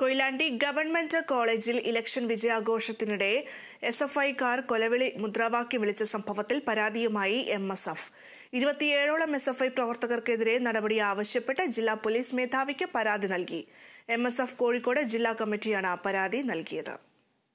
Koyilandy government കോളേജിൽ election വിജയാഘോഷത്തിനിടെ S F ഐക്കാർ കൊലവിളി മുദ്രാവാക്യം വിളിച്ച സംഭവത്തിൽ പരാതിയുമായി എം എസ് എഫ് ഇരുപത്തിയേഴോളം എസ് എഫ് ഐ പ്രവർത്തകർക്കെതിരെ നടപടി ആവശ്യപ്പെട്ട് ജില്ലാ പോലീസ് മേധാവിക്ക് പരാതി നൽകി എം എസ് എഫ് കോഴിക്കോട് ജില്ലാ കമ്മിറ്റിയാണ് പരാതി നൽകിയത്